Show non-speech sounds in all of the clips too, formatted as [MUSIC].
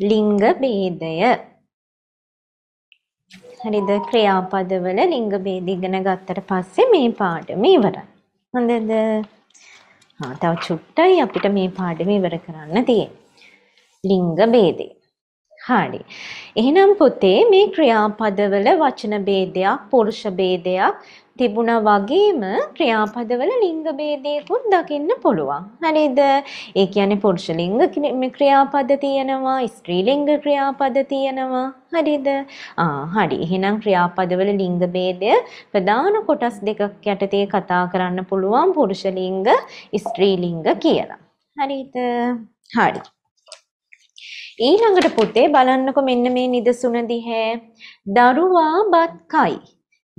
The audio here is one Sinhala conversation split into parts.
ලිංග ભેදය හරිද ක්‍රියාපදවල ලිංග ભેද ඉගෙන ගත්තට පස්සේ මේ පාඩම ඉවරයි හොඳද ආ තව චුට්ටයි අපිට මේ පාඩම ඉවර කරන්න තියෙන්නේ ලිංග ભેදේ හරි එහෙනම් පුතේ මේ ක්‍රියාපදවල වචන ભેදයක් පුරුෂ ભેදයක් තිබුණා වගේම ක්‍රියාපදවල ලිංග ભેදයකුත් දකින්න පුළුවන්. හරිද? ඒ කියන්නේ පුරුෂ ලිංග ක්‍රියාපද තියෙනවා, ස්ත්‍රී ලිංග ක්‍රියාපද තියෙනවා. හරිද? ආ හරි. එහෙනම් ක්‍රියාපදවල ලිංග ભેදය ප්‍රධාන කොටස් දෙකක් යටතේ කතා කරන්න පුළුවන් පුරුෂ ලිංග, ස්ත්‍රී ලිංග කියලා. හරිද? හරි. ඊළඟට පුතේ බලන්නකො මෙන්න මේ නිදසුන දිහා දරුවා බත් කයි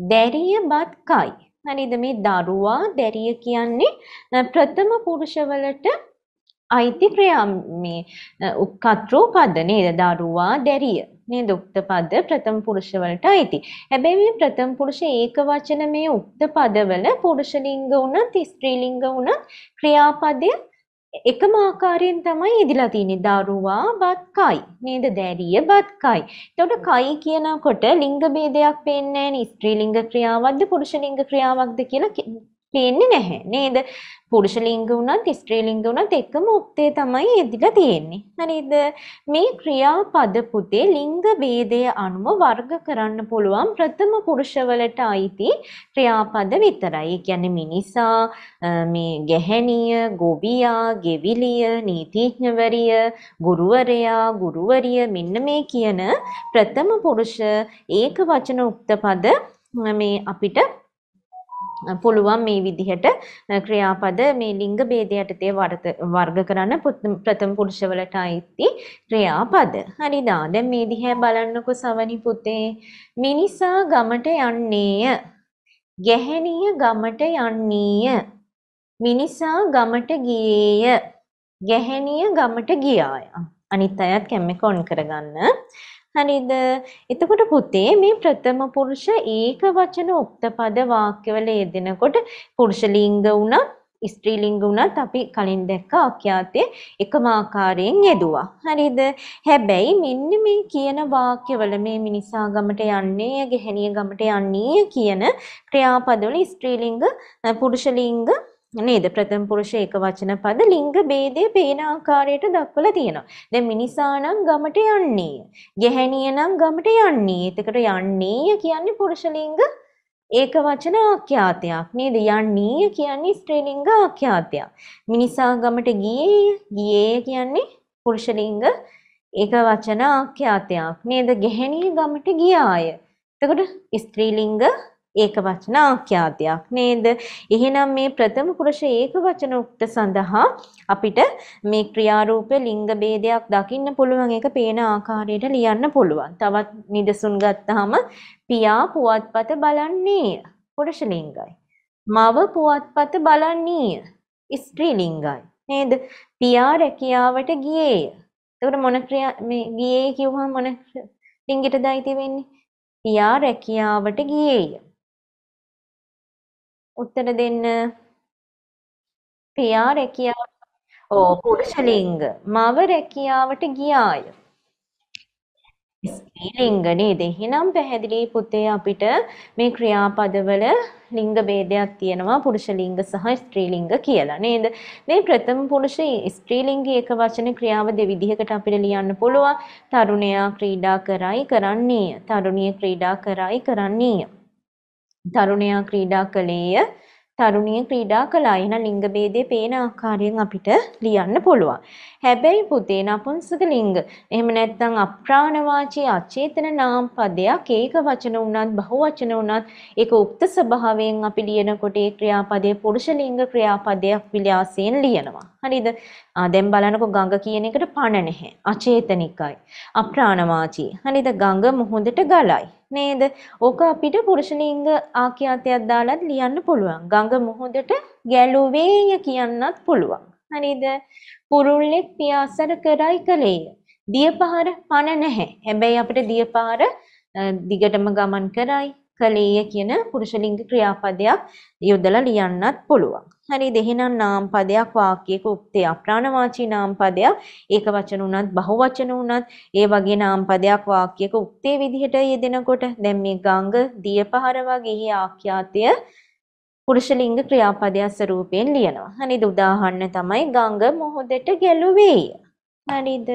දැරිය බත් කයි. හරිද මේ දරුවා දැරිය කියන්නේ ප්‍රථම පුරුෂවලට අයිති ක්‍රියා මේ උක්කත්‍රෝ පද නේද දරුවා දැරිය නේද උක්ත පද ප්‍රථම පුරුෂ වලට අයිති. හැබැයි මේ ප්‍රථම පුරුෂ ඒක වචන මේ උක්ත පදවල පුරුෂ ලිංග වුණත් ස්ත්‍රී ලිංග වුණත් ක්‍රියාපදය එකම ආකාරයෙන් තමයි ඉදිලා තියෙන්නේ දරුවා බත් කයි නේද දැරිය බත් කයි එතකොට කයි කියනකොට ලිංග ભેදයක් පේන්නේ නැහැ නේ ස්ත්‍රී ලිංග ක්‍රියාවක්ද පුරුෂ ලිංග ක්‍රියාවක්ද කියලා තියෙන්නේ නැහැ නේද? පුරුෂ ලිංග වුණත් ස්ත්‍රී ලිංග වුණත් එකම උක්තේ තමයි එදිලා තියෙන්නේ. හරිද? මේ ක්‍රියාපද පුතේ ලිංග ભેදය අනුව වර්ග කරන්න පුළුවන් ප්‍රථම පුරුෂවලට අයිති ක්‍රියාපද විතරයි. ඒ කියන්නේ මිනිසා, මේ ගැහැණිය, ගොවියා, ගෙවිලිය, නීතිඥවරිය, ගුරුවරයා, ගුරුවරිය මෙන්න මේ කියන ප්‍රථම පුරුෂ ඒක වචන උක්ත පද මේ අපිට පුළුවන් මේ විදිහට ක්‍රියාපද මේ ලිංග ભેදය යටතේ වර්ග කරන්න ප්‍රථම පුරුෂ වලට අයිති ක්‍රියාපද. හරිද? දැන් මේ දිහා බලන්නකො සවනි පුතේ. මිනිසා ගමට යන්නේය. ගැහැණිය ගමට යන්නේය. මිනිසා ගමට ගියේය. ගැහැණිය ගමට ගියාය. අනිත් අයත් කැමෙක ඔන් කරගන්න. හරිද? එතකොට පුතේ මේ ප්‍රථම පුරුෂ ඒක වචන උක්තපද වාක්‍යවල යෙදෙනකොට පුරුෂ ලිංග උනත් ස්ත්‍රී ලිංග උනත් අපි කලින් දැක්ක අක්‍යාතේ එකම ආකාරයෙන් යෙදුවා. හරිද? හැබැයි මෙන්න මේ කියන වාක්‍යවල මේ මිනිසා ගමට යන්නේ, ගැහණිය ගමට යන්නේ කියන ක්‍රියාපදවල ස්ත්‍රී ලිංග, පුරුෂ ලිංග නේද ප්‍රථම පුරුෂ ඒක වචන පද ලිංග ભેදය පේන ආකාරයට දක්වලා තියෙනවා. දැන් මිනිසා නම් ගමට යන්නේ. ගැහැණිය නම් ගමට යන්නේ. එතකොට යන්නේ කියන්නේ පුරුෂ ලිංග ඒක වචන ආඛ්‍යාතයක් නේද? යන්නේ කියන්නේ ස්ත්‍රී ලිංග ආඛ්‍යාතයක්. මිනිසා ගමට ගියේ ගියේ කියන්නේ පුරුෂ ලිංග ඒක වචන ආඛ්‍යාතයක් නේද? ගැහැණිය ගමට ගියාය. එතකොට ස්ත්‍රී ලිංග ඒකවචන ආඛ්‍යාතයක් නේද? එහෙනම් මේ ප්‍රථම පුරුෂ ඒකවචන උක්ත සඳහා අපිට මේ ක්‍රියාරූප ලිංග ભેදයක් දකින්න පුළුවන් ඒක පේන ආකාරයට ලියන්න පුළුවන්. තවත් නිදසුන් ගත්තාම පියා පුවත්පත බලන්නේ පුරුෂ ලිංගයි. මව පුවත්පත බලන්නේ ස්ත්‍රී ලිංගයි. නේද? පියා රැකියාවට ගියේය. එතකොට මොන ක්‍රියා මේ ගියේ කිව්වම මොන ලිංගයටදයි තියෙන්නේ? පියා රැකියාවට ගියේය. උත්තර දෙන්න. ප්‍රියා රැකියාව ඕ පුරුෂ ලිංග මව රැකියාවට ගියාය. ස්ත්‍රී ලිංග නේද? එහෙනම් පැහැදිලි පුතේ අපිට මේ ක්‍රියාපදවල ලිංග ભેදයක් තියෙනවා පුරුෂ ලිංග සහ ස්ත්‍රී ලිංග කියලා නේද? මේ ප්‍රථම පුරුෂ ස්ත්‍රී ලිංගී එක වචන ක්‍රියාව දෙවිධයකට අපිට ලියන්න පුළුවන්. තරුණයා ක්‍රීඩා කරයි කරන්නේය. තරුණිය ක්‍රීඩා කරයි කරන්නේය. තරුණයා ක්‍රීඩා කළේය තරුණිය ක්‍රීඩා කළා එහෙනම් ලිංග ભેදේ පේන ආකාරයෙන් අපිට ලියන්න පුළුවන්. හැබැයි පුතේ නපුංසක ලිංග එහෙම නැත්නම් අප්‍රාණ වාචී අචේතන නාම පදයක් ඒක වචන වුණත් බහු වචන වුණත් ඒක උක්ත ස්වභාවයෙන් අපි ලියනකොට ඒ ක්‍රියාපදයේ පුරුෂ ලිංග ක්‍රියාපදයක් විලාසයෙන් ලියනවා. හරිද? දැන් බලනකො ගඟ කියන එකට පණ නැහැ. අචේතනිකයි. අප්‍රාණවාචී. හරිද? ගඟ මුහුදට ගලයි. නේද? ඕක අපිට පුරුෂලිංග ආඛ්‍යාතයක් දාලත් ලියන්න පුළුවන්. ගඟ මුහුදට ගැලුවේය කියන්නත් පුළුවන්. හරිද? පුරුල්ලෙක් පියාසර කරයි කලේය. දියපහර පණ නැහැ. හැබැයි අපිට දියපහර දිගටම ගමන් කරයි කළේය කියන පුරුෂලිංග ක්‍රියාපදයක් යොදලා ලියන්නත් පුළුවන්. හරිද? එහෙනම් නාම පදයක් වාක්‍යයක උක්තේ අප්‍රාණවාචී නාම පදයක් ඒක වචන උනත් බහුවචන උනත් ඒ වගේ නාම පදයක් වාක්‍යයක උක්තේ විදිහට යෙදෙනකොට දැන් මේ ගංග දියපහර වගේ ආඛ්‍යාතය පුරුෂලිංග ක්‍රියාපදයක් ස්වරූපයෙන් ලියනවා. හරිද? උදාහරණ තමයි ගංග මොහොතට ගැලුවේය. හරිද?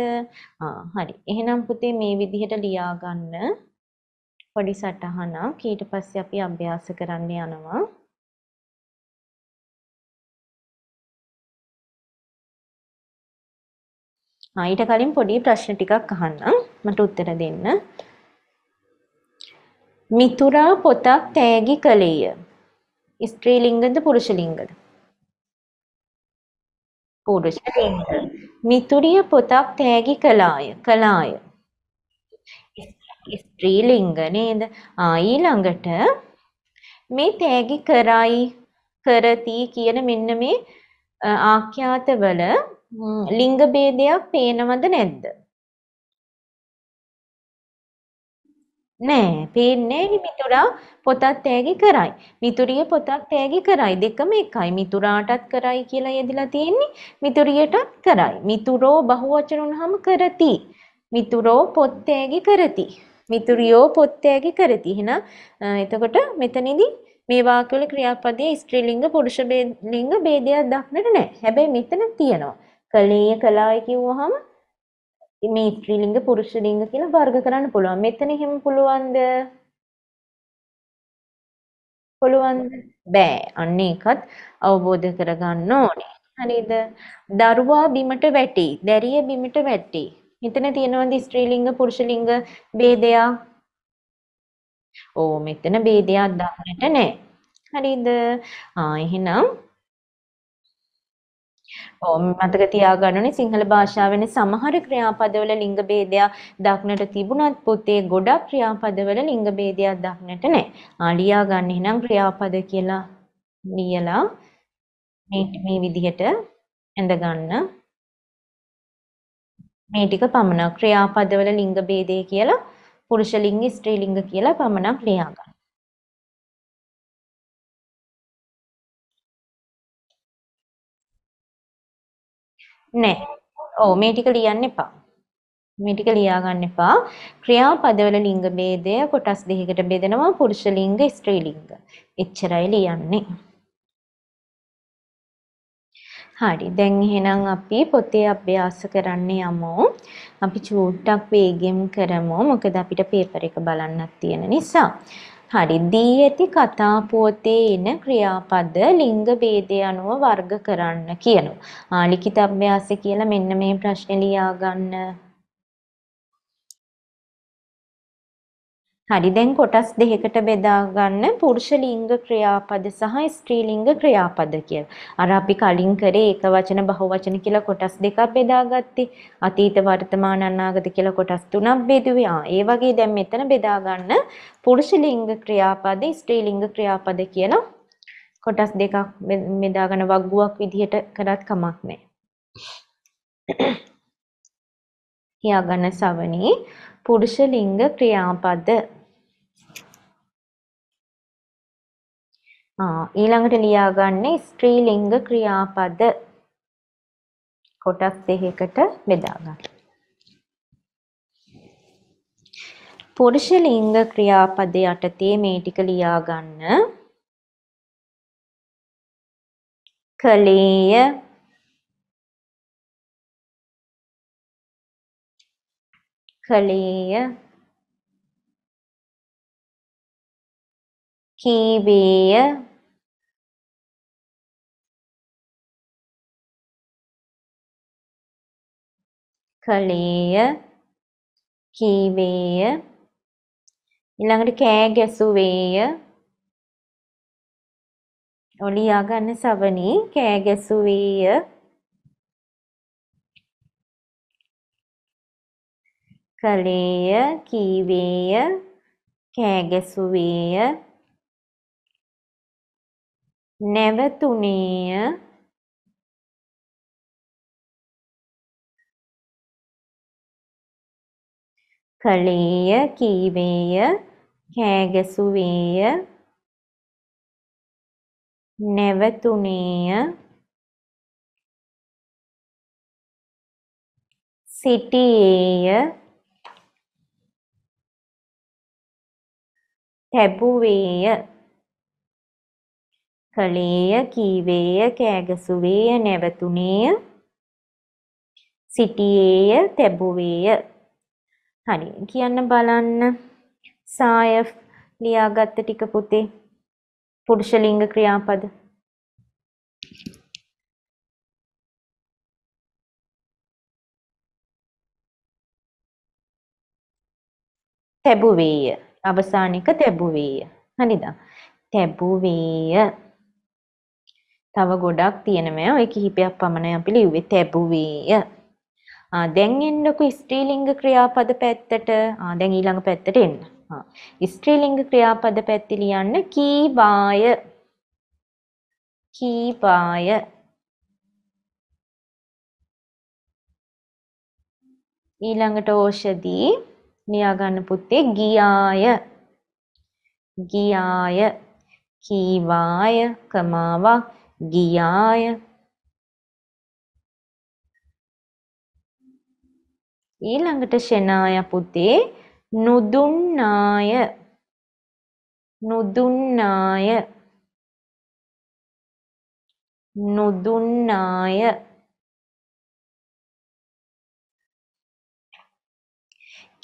ආ හරි. එහෙනම් පුතේ මේ විදිහට ලියා ගන්න. පොඩි සටහනක් ඊට පස්සේ අපි අභ්‍යාස කරන්න යනවා ඊට කලින් පොඩි ප්‍රශ්න ටිකක් අහන්නම් මට උත්තර දෙන්න. මිතුරා පොතක් තෑගි කළේය. ස්ත්‍රී ලිංගද පුරුෂ ලිංගද? පුරුෂ ලිංග. මිතුරිය පොතක් තෑගි කළාය. කළාය. ස්ත්‍රීලිංග නේද? ඊළඟට මේ තෑගි කරයි කරති කියන මෙන්න මේ ආඛ්‍යාතවල ලිංග ભેදයක් පේනවද නැද්ද? නෑ පේන්නේ මිතුරා පොතක් තෑගි කරයි. මිතුරිය පොතක් තෑගි කරයි. දෙකම එකයි. මිතුරාටත් කරයි කියලා යදිලා තියෙන්නේ. මිතුරියටත් කරයි. මිතුරෝ බහුවචන වුණාම කරති. මිතුරෝ පොත් තෑගි කරති. මිතුරියෝ පොත්තෑගි කරති. එහෙනම් එතකොට මෙතනදී මේ වාක්‍යවල ක්‍රියාපදයේ ස්ත්‍රීලිංග පුරුෂ ලිංග ભેදයක් දක්නට නැහැ. හැබැයි මෙතන තියෙනවා. කලීය කලාය කිව්වහම මේ ස්ත්‍රීලිංග පුරුෂ ලිංග කියලා වර්ග කරන්න පුළුවන්. මෙතන එහෙම පුළුවන්ද? පුළුවන්ද? බෑ. අන්න ඒකත් අවබෝධ කරගන්න ඕනේ. හරිද? දරුවා බිමට වැටි. දැරිය බිමට වැටි. මෙතන තියෙනවද ස්ත්‍රීලිංග පුරුෂලිංග ભેදයක්? ඕ මෙතන ભેදයක් දක්නට නැහැ. හරිද? ආ එහෙනම් මතක තියාගන්න ඕනේ සිංහල භාෂාවෙන් සමහර ක්‍රියාපදවල ලිංග ભેදයක් දක්නට තිබුණත් පොතේ ගොඩක් ක්‍රියාපදවල ලිංග ભેදයක් දක්නට නැහැ. ආ ලියා ගන්න එහෙනම් ක්‍රියාපද කියලා ලියලා මේ මේ විදිහට ඇඳ ගන්න මේ ටික පමණක් ක්‍රියාපදවල ලිංග ભેදේ කියලා පුරුෂ ලිංග ස්ත්‍රී ලිංග කියලා පමණක් ලියා ගන්න. නෑ. ඔව් මේ ටික ලියන්න එපා. මේ ටික ලියා ගන්න එපා. ක්‍රියාපදවල ලිංග ભેදය කොටස් දෙකකට බෙදෙනවා පුරුෂ ලිංග ස්ත්‍රී ලිංග. එච්චරයි ලියන්නේ. හරි. දැන් එහෙනම් අපි පොතේ අභ්‍යාස කරන්න යමු. අපි චූට්ටක් වේගෙන් කරමු. මොකද අපිට පේපර් එක බලන්නක් තියෙන නිසා. හරි. දී ඇති කතා පොතේ එන ක්‍රියාපද ලිංග ભેදය අනුව වර්ග කරන්න කියනවා. ආලිඛිත අභ්‍යාසය කියලා මෙන්න මේ ප්‍රශ්නේ ලියා ගන්න. හරි දැන් කොටස් දෙකකට බෙදා ගන්න පුරුෂ ලිංග ක්‍රියාපද සහ ස්ත්‍රී ලිංග ක්‍රියාපද කියලා. අර අපි කලින් කරේ ඒක වචන බහු වචන කියලා කොටස් දෙකක් බෙදාගත්තේ. අතීත වර්තමාන අනාගත කියලා කොටස් තුනක් බෙදුවේ. ආ ඒ වගේ දැන් මෙතන බෙදා ගන්න පුරුෂ ලිංග ක්‍රියාපද ස්ත්‍රී ලිංග ක්‍රියාපද කියලා කොටස් දෙකක් බෙදා ගන්න වග්ගුවක් විදිහට කරත් කමක් නැහැ. කියා [CLEARS THROAT] ගන්න සවනේ පුරුෂ ලිංග ක්‍රියාපද ඊළඟට ලියාගන්නේ ස්ත්‍රීලිංග ක්‍රියාපද කොටස් දෙකකට බෙදා ගන්න. පුරුෂ ලිංග ක්‍රියාපද යටතේ මේ ටික ලියා ගන්න. කලේය කලේය කීවේය කලේය කීවේය ඊළඟට කෑ ගැසුවේය ඔලියා ගන්න සවනි කෑ ගැසුවේය කලේය කීවේය කෑ ගැසුවේය නැවතුණේය කලේය කීවේය කෑගසුවේය නැවතුණේය සිටියේය තැබුවේය කලේය කීවේය කෑගසුවේය නැවතුනේය සිටියේය තැබුවේය හරි කියන්න බලන්න සාය ලියාගත්ත ටික පුතේ පුරුෂ ලිංග ක්‍රියාපද තැබුවේය අවසානික තැබුවේය හරිද තැබුවේය තව ගොඩක් තියෙනවා. ඔය කිහිපයක් පමණයි අපි ලිව්වේ තැබුවේය. දැන් එන්නකො ස්ත්‍රීලිංග ක්‍රියාපද පැත්තට. දැන් ඊළඟ පැත්තට එන්න. ස්ත්‍රීලිංග ක්‍රියාපද පැත්ත ලියන්න කීවාය. කීවාය. ඊළඟට ඖෂධී ලියාගන්න පුතේ ගියාය ගියාය කීවාය කමාවක් ගියාය ඊළඟට ෂෙනාය පුතේ නුදුන්නාය නුදුන්නාය නුදුන්නාය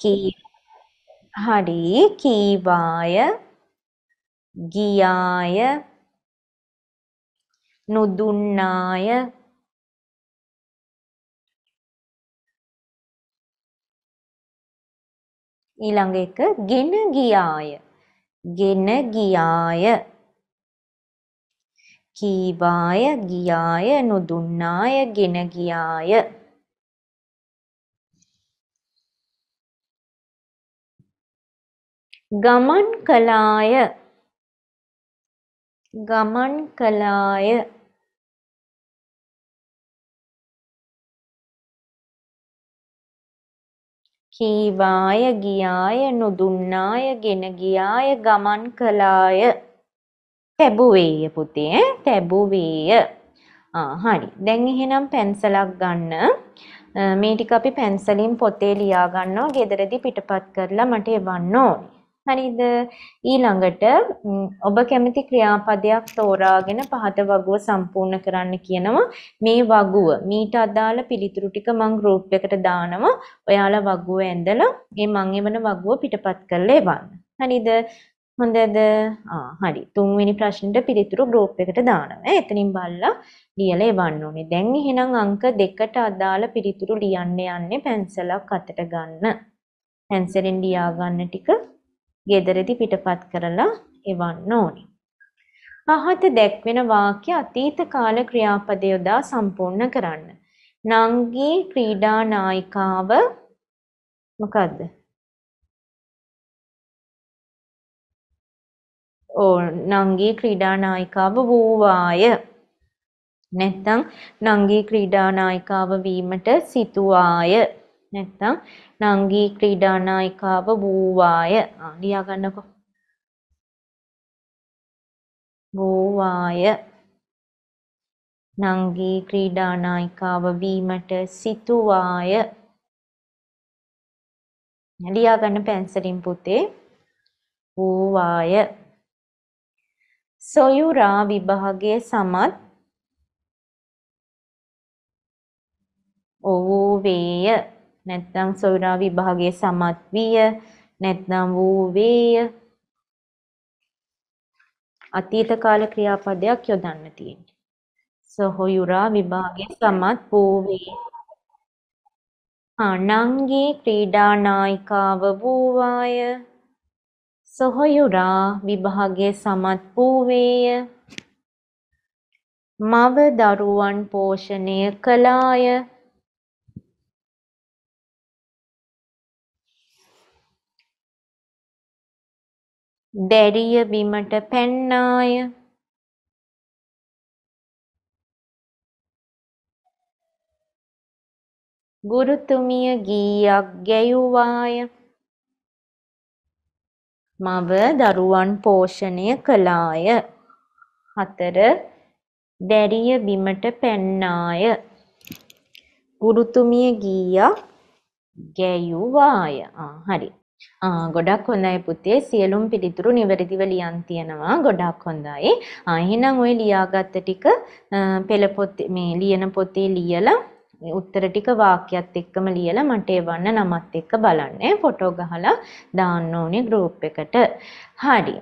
කී හරි කීවාය ගියාය නොදුන්නාය ඊළඟ එක ගෙන ගියාය ගෙන ගියාය කීවාය ගියාය නොදුන්නාය ගෙන ගියාය ගමන් කළාය ගමන් කළාය කීවාය ගියාය නොදුන්නාය ගෙන ගියාය ගමන් කළාය තැබුවේය පුතේ තැබුවේය හරි දැන් එහෙනම් පැන්සලක් ගන්න මේ ටික අපි පැන්සලින් පොතේ ලියා ගන්නවා ගෙදරදී පිටපත් කරලා මට එවන්න ඕනේ හරිද ඊළඟට ඔබ කැමති ක්‍රියාපදයක් තෝරාගෙන පහත වගුව සම්පූර්ණ කරන්න කියනවා මේ වගුව මීට අදාළ පිළිතුරු ටික මම ගෲප් එකට දානවා ඔයාලා වගුව ඇඳලා මේ මං එවන වගුව පිටපත් කරලා එවන්න හරිද හොඳද ආ හරි තුන්වෙනි ප්‍රශ්නෙට පිළිතුරු ගෲප් එකට දානවා එතනින් බලලා ලියලා එවන්න ඕනේ දැන් එහෙනම් අංක දෙකට අදාළ පිළිතුරු ලියන්න යන්නේ පැන්සලක් අතට ගන්න පැන්සලෙන් ලියා ගන්න ටික gederedi පිටපත් කරලා එවන්න ඕනි. පහත දැක්වෙන වාක්‍ය අතීත කාල ක්‍රියාපදය යොදා සම්පූර්ණ කරන්න. නංගී ක්‍රීඩා නායිකාව මොකද්ද? ඕ නංගී ක්‍රීඩා නායිකාව වූවාය. නැත්නම් නංගී ක්‍රීඩා නායිකාව වීමට සිටුවාය. නැත්නම් නංගී ක්‍රීඩානායිකාව වූවාය. ලියා ගන්නකො. වූවාය. නංගී ක්‍රීඩානායිකාව වීමට සිතුවාය. ලියා ගන්න පැන්සලින් පුතේ. වූවාය. සොයුරා විභාගයේ සමත් ඔවූවේය නැත්නම් සොයුරා විභාගයේ සමත් විය නැත්නම් වූ වේය අතීත කාල ක්‍රියාපදයක් යොදන්න තියෙන්නේ. සොහොයුරා විභාගයේ සමත් වූ වේ. අනංගී ක්‍රීඩා නායිකාව වූවාය. සොහොයුරා විභාගයේ සමත් වූ වේය. මව දරුවන් පෝෂණය කළාය. දැරිය බිමට පැන්නාය ගුරුතුමිය ගීයක් ගැයුවාය මව දරුවන් පෝෂණය කළාය හතර දැරිය බිමට පැන්නාය ගුරුතුමිය ගීයක් ගැයුවාය හරි ගොඩක් හොඳයි පුතේ සියලුම පිළිතුරු නිවැරදිව ලියන් තියෙනවා ගොඩක් හොඳයි. එහෙනම් ওই ලියාගත්ත ටික පෙළ පොතේ මේ ලියන පොතේ ලියලා උත්තර ටික වාක්‍යයත් එක්කම ලියලා මට එවන්න නමත් එක්ක බලන්න ෆොටෝ ගහලා දාන්න ඕනේ ගෲප් එකට. හරි.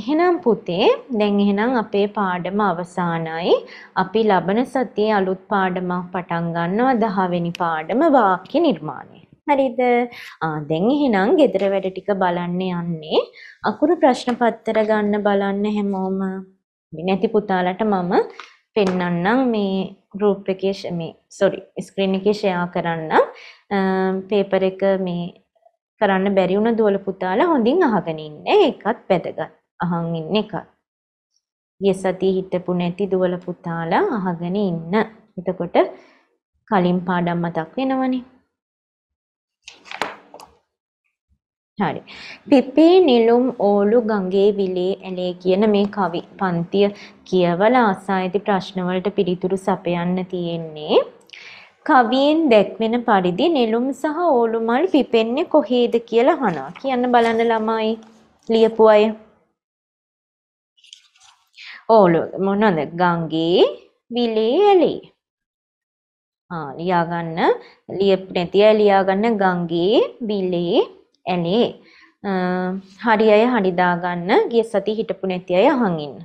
එහෙනම් පුතේ දැන් එහෙනම් අපේ පාඩම අවසానයි. අපි ලබන සතියේ අලුත් පාඩමක් පටන් ගන්නවා 10 වෙනි පාඩම වාක්‍ය නිර්මාණය. හරිද දැන් එහෙනම් ගෙදර වැඩ ටික බලන්න යන්නේ අකුරු ප්‍රශ්න පත්තර ගන්න බලන්න හැමෝම නැති පුතාලට මම පෙන්වන්නම් මේ group එකේ මේ sorry screen එකේ share කරන්න paper එක මේ කරන්න බැරි වුණ දුවල පුතාලා හොඳින් අහගෙන ඉන්න ඒකත් වැදගත් අහන් ඉන්න එකත් ගිය සතියේ හිටපු නැති දුවල පුතාලා අහගෙන ඉන්න එතකොට කලින් පාඩම් මතක් වෙනවනේ හරි. පිපේ නිලුම් ඕලු ගඟේ විලේ ඇලේ කියන මේ කවි පන්තිය කියවලා අසායති ප්‍රශ්න වලට පිළිතුරු සපයන්න තියෙන්නේ. කවියෙන් දැක්වෙන පරිදි නිලුම් සහ ඕලු මල් පිපෙන්නේ කොහේද කියලා අහනවා. කියන්න බලන්න ළමයි ලියපු අය. ඕලු මොනවාද? ගඟේ විලේ ඇලේ. ආ ලියා ගන්න ලියපු නැති අය ලියා ගන්න ගඟේ විලේ ඇනේ හරි අය හනිදාගන්න ගිය සති හිටපු නැති අය අහන් ඉන්න.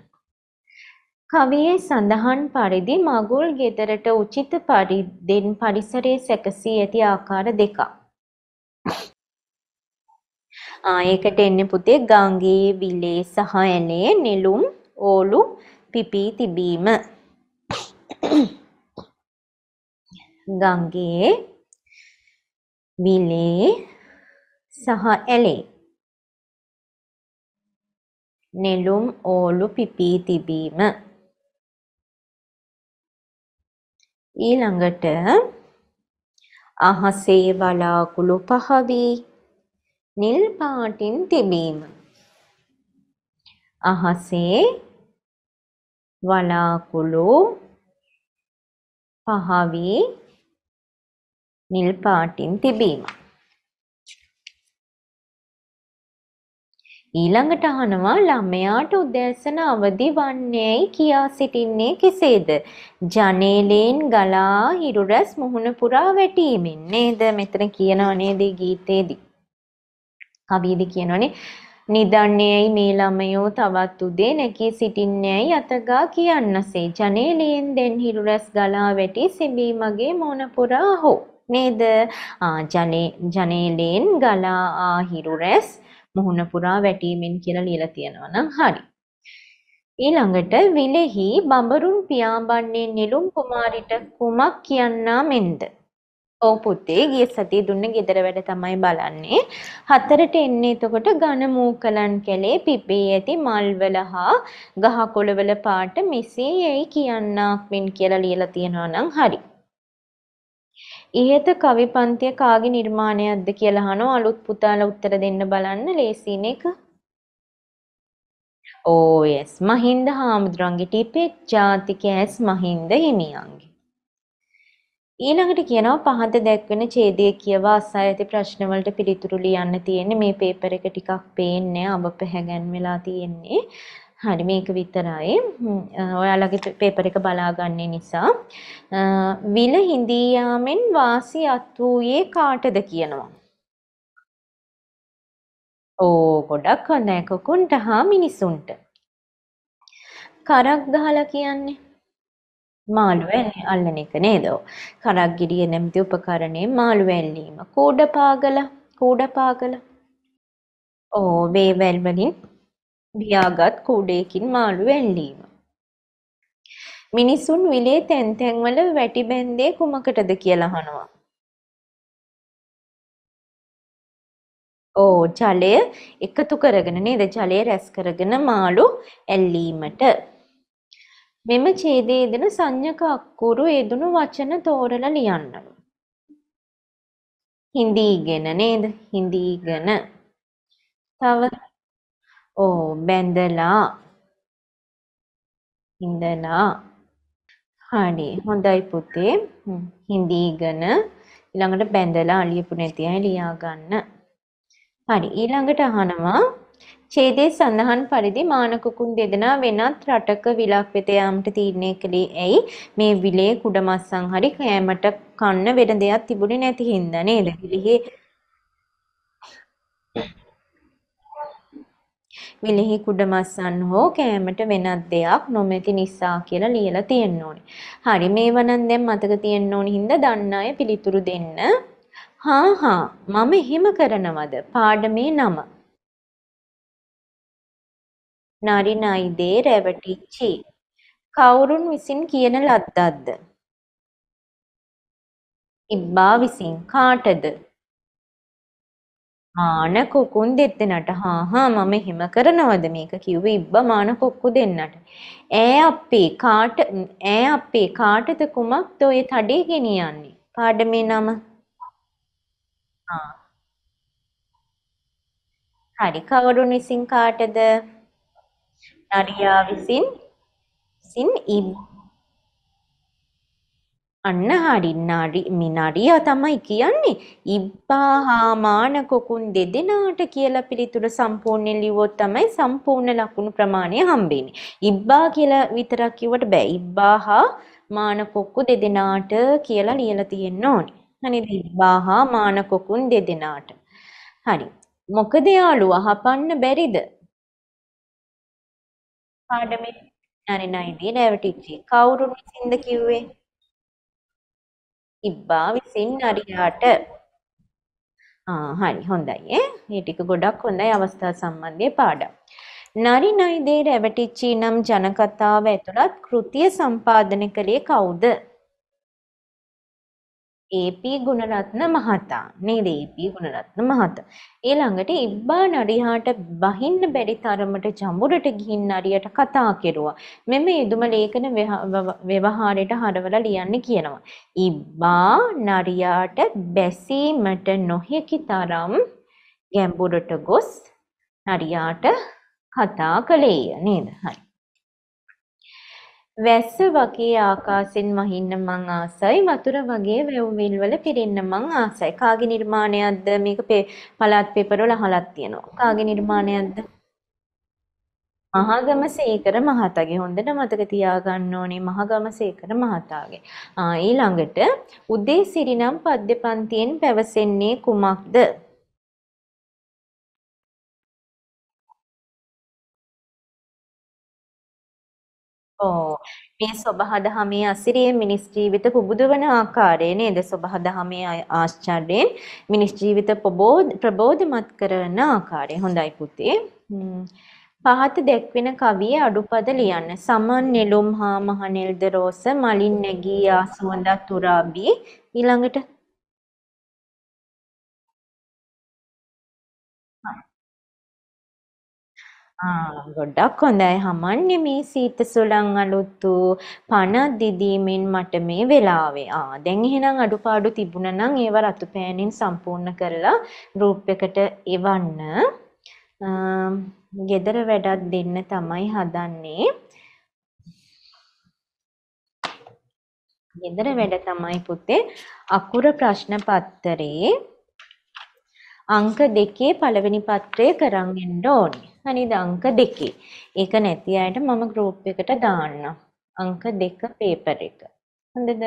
කවියේ සඳහන් පරිදි මගුල් ගෙදරට උචිත පරිදෙන් පරිසරයේ සැකසී ඇති ආකාර දෙකක්. ආයකට එන්නේ පුතේ ගංගේ විලේ සහ ඇනේ නෙළුම් ඕලු පිපී තිබීම. ගංගේ විලේ සහ ඇලේ. නෙළුම් ඕලු පිපී තිබීම. ඊළඟට අහසේ වලාකුළු පහ වී නිල් පාටින් තිබීම. අහසේ වලාකුළු පහ වී නිල් පාටින් තිබීම. ඊළඟට අහනවා ළමයාට උදෑසන අවදි වන්නේයි කියා සිටින්නේ කෙසේද? ජනේලෙන් ගලා හිරු රැස් මුහුණ පුරා වැටීමෙන් නේද? මෙතන කියනවා නේද ගීතේදී. කවියේදී කියනවනේ නිදන්නේයි මේ ළමයෝ තවත් උදේ නැකී සිටින්නේයි අතගා කියන්නසේ ජනේලයෙන් දැන් හිරු රැස් ගලා වැටි සිඹී මගේ මොන පුරා හෝ නේද? ආ ජනේ ජනේලෙන් ගලා ආ හිරු රැස් මුහුණ පුරා වැටීමෙන් කියලා ලියලා තියෙනවා නම් හරි. ඊළඟට විලෙහි බඹරුන් පියාඹන්නේ නිලුම් කුමාරිට කුමක් කියන්නා මෙන්ද? ඔව් පුතේ ගිය සතිය දුන්න ගෙදර වැඩ තමයි බලන්නේ. හතරට එන්නේ එතකොට ඝන මූකලන් කැලේ පිපී ඇති මල්වල හා ගහකොළවල පාට මෙසේ යයි කියන්නාක් මෙන් කියලා ලියලා තියෙනවා නම් හරි. ඉහත කවි පන්තිය කාගේ නිර්මාණයක්ද කියලා අහනවා අලුත් පුතාලා උත්තර දෙන්න බලන්න ලේසින් එක. ඕ yes මහින්ද හාමුදුරන්ගේ ටිපෙත් ජාතික ඇස් මහින්ද හිමියන්ගේ. ඊළඟට කියනවා පහත දැක්වෙන ඡේදය කියවා අසා ඇති ප්‍රශ්න වලට පිළිතුරු ලියන්න තියෙන්නේ මේ පේපර් එක ටිකක් පේන්නේ අවපැහැගත් වෙලා තියෙන්නේ. හරි මේක විතරයි. ඔයාලගේ පේපර් එක බලාගන්නේ නිසා විල හිඳී යාමෙන් වාසි අත් වූයේ කාටද කියනවා. ඕ ගොඩක් නැකකුන්ට හා මිනිසුන්ට. කරක් ගහලා කියන්නේ මාළුවැල් අල්ලන එක නේද? කරක් ගිරිය නැමැති උපකරණේ මාළු ඇල්ලීම. කෝඩ පාගල, කෝඩ පාගල. ඕ වේවැල් වලින් බියාගත් කුඩයකින් මාළු වැන්ලීම. මිනිසුන් විලේ තැන් තැන්වල වැටි බැන්දේ කුමකටද කියලා අහනවා. ඕ ජලය එකතු කරගෙන නේද ජලය රැස් කරගෙන මාළු ඇල්ලීමට. මෙම ඡේදයේ දෙන සංඥක අක්කුරු යෙදුණු වචන තෝරලා ලියන්නලු. හින්දි ඉගෙන නේද? හින්දි ඉගෙන. තව ඕ බැඳලා ඉඳලා හරි හොඳයි පුතේ හිඳීගෙන ඊළඟට බැඳලා අලියපු නැති අය ලියා ගන්න හරි ඊළඟට අහනවා ඡේදයේ සඳහන් පරිදි මානකුකුන් දෙදෙනා වෙනත් රටක විලක් වෙත යාමට තීරණය කළේ ඇයි මේ විලේ කුඩ මස්සන් හරි කෑමට කන්න වෙන දෙයක් තිබුණේ නැති හින්දා නේද? විලේ මිලිහි කුඩ මස්සන් හෝ කෑමට වෙනත් දෙයක් නොමැති නිසා කියලා ලියලා තියෙන්න ඕනේ. හරි මේවා නම් දැන් මතක තියෙන්න ඕනේ හින්දා දන්න අය පිළිතුරු දෙන්න. හා හා මම එහෙම කරනවද? පාඩමේ නම. නරිනයි දේ රැවටිච්චි. කවුරුන් විසින් කියන ලද්දක්ද? ඉබ්බා විසින් කාටද? මාන කුකුන් දෙත්තෙනට හා හා මම එහෙම කරනවද මේක කිව්වේ ඉබ්බා මාන කුක්කු දෙන්නට. ඈ අප්පේ කාට ඈ අප්පේ කාටද කුමක්ද ඔය තඩේ ගෙනියන්නේ? පාඩමේ නම. ආ. හරි කවුරුන් විසින් කාටද? නරියා විසින් සින් ඉබ්බා අන්න හරි නරි මිනරියා තමයි කියන්නේ ඉබ්බා හා මාන කොකුන් දෙදෙනාට කියලා පිළිතුර සම්පූර්ණයෙන් ලිව්වොත් තමයි සම්පූර්ණ ලකුණු ප්‍රමාණය හම්බෙන්නේ. ඉබ්බා කියලා විතරක් කිව්වට බෑ. ඉබ්බා හා මාන කොක්කු දෙදෙනාට කියලා ලියලා තියෙන්න ඕනේ. හරිද? ඉබ්බා හා මාන කොකුන් දෙදෙනාට. හරි. මොකද යාළුවා හපන්න බැරිද? පාඩමේ නරිනයිදී රැවටිච්චි. කවුරුන් විසින්ද කිව්වේ? ඉබ්බා විසින් නරියාට ආ හරි හොඳයි ඈ මේ ටික ගොඩක් හොඳයි අවස්ථා සම්බන්ධයේ පාඩම් නරි නයිදේ රැවටිච්චි නම් ජනකතාව ඇතුළත් කෘතිය සම්පාදනය කළේ කවුද ඒපී ගුණරත්න මහතා නේද ඒපී ගුණරත්න මහතා ඊළඟට ඉබ්බා නඩිහාට බහින්න බැරි තරමට ජඹුරට ගිහින් නරියට කතා කෙරුවා මෙමෙ ඉදුම ලේඛන ව්‍යවහාරයට හරවලා ලියන්න කියනවා ඉබ්බා නරියාට බැසීමට නොහැකි තරම් ගැඹුරට ගොස් නරියාට කතා කළේය නේද හරි වැස්ස වගේ ආකාසෙන් මහින්න මං ආසයි වතුර වගේ වැව්විල් වල පිරෙන්න මං ආසයි කාගේ නිර්මාණයක්ද මේක පළාත් පේපර් වල අහලා තියෙනවා කාගේ නිර්මාණයක්ද මහගම සීකර මහතාගේ හොඳට මතක තියාගන්න ඕනේ මහගම සීකර මහතාගේ ඊළඟට උදේ සිරිනම් පද්‍යපන්තියෙන් පැවසෙන්නේ කුමක්ද ඕ මේ සබහ දහමේ අසිරියෙන් මිනිස් ජීවිත පුබුදවන ආකාරය නේද සබහ දහමේ ආශ්චර්යෙන් මිනිස් ජීවිත ප්‍රබෝධමත් කරන ආකාරය හොඳයි පුතේ පහත දැක්වෙන කවියේ අඩුපද ලියන්න සමන් නෙළුම් හා මහනෙල්ද රෝස මලින් නැගී ආ සුවඳ තුරාබී ඊළඟට ගොඩක් හොඳයි හමන්නේ මේ සීත සුළං අලුත් වූ පණ දිදීමෙන් මට මේ වෙලාවේ. ආ දැන් එහෙනම් අඩුපාඩු තිබුණා නම් ඒව රතු පෑනින් සම්පූර්ණ කරලා ගෲප් එකට එවන්න. ගෙදර වැඩක් දෙන්න තමයි හදන්නේ. ගෙදර වැඩ තමයි පුතේ අකුර ප්‍රශ්න පත්තරේ අංක දෙකේ පළවෙනි පත්‍රය කරන් එන්න ඕනේ. හරිද? අංක දෙකේ. ඒක නැති අයට මම ගෲප් එකට දාන්නම්. අංක දෙක පේපර් එක. හොඳද?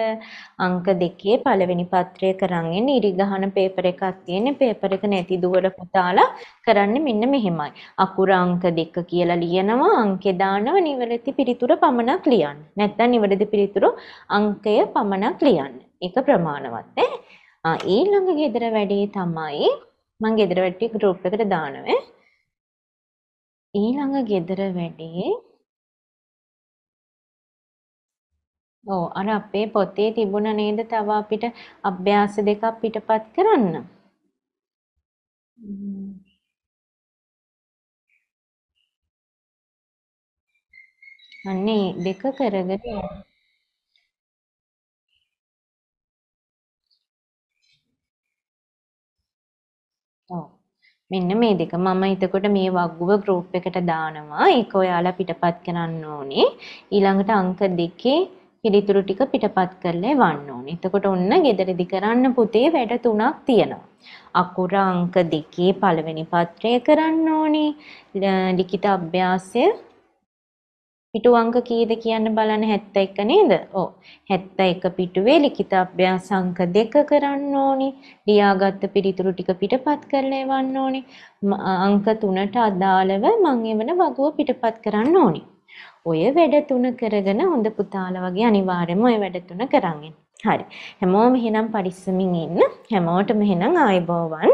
අංක දෙකේ පළවෙනි පත්‍රය කරන් එන්න ඉරිගහන පේපර් එකක් තියෙන පේපර් එක නැති දුවල පුතාලා කරන්නේ මෙන්න මෙහෙමයි. අකුර අංක දෙක කියලා ලියනවා, අංකේ දානවා, නිවැරදි පිළිතුර පමණක් ලියන්න. නැත්නම් නිවැරදි පිළිතුර අංකය පමණක් ලියන්න. ඒක ප්‍රමාණවත් ඈ. ඊළඟ ගෙදර වැඩේ තමයි මං ගෙදර වැඩි ගෲප් එකට දානවා ඊළඟ ගෙදර වැඩි ඔව් අර අපේ පොතේ තිබුණ නේද තව අපිට අභ්‍යාස දෙකක් පිටපත් කරන්න අන්නේ දෙක කරගෙන යන්න මෙන්න මේ දෙක මම එතකොට මේ වග්ගුව ගෲප් එකට දානවා. ඒක ඔයාලා පිටපත් කරන්න ඕනේ. ඊළඟට අංක දෙකේ පිළිතුරු ටික පිටපත් කරලා එවන්න ඕනේ. එතකොට ඔන්න gederedi කරන්න පුතේ වැඩ තුනක් තියෙනවා. අකුර අංක දෙකේ පළවෙනි පත්‍රය කරන්න ඕනේ. ලිඛිත අභ්‍යාසය පිටු අංක කීයද කියන්න බලන්න 71 නේද? ඔව්. 71 පිටුවේ ලිඛිත අභ්‍යාස අංක දෙක කරන්න ඕනි. ලියාගත් පිළිතුරු ටික පිටපත් කරලා එවන්න ඕනි. අංක 3ට අදාළව මම එවන වගුව පිටපත් කරන්න ඕනි. ඔය වැඩ තුන කරගෙන හොඳ පුතාලා වගේ අනිවාර්යයෙන්ම ඔය වැඩ තුන කරන් හරි. හැමෝම එහෙනම් පරිස්සමින් ඉන්න. හැමෝටම එහෙනම් ආයුබෝවන්.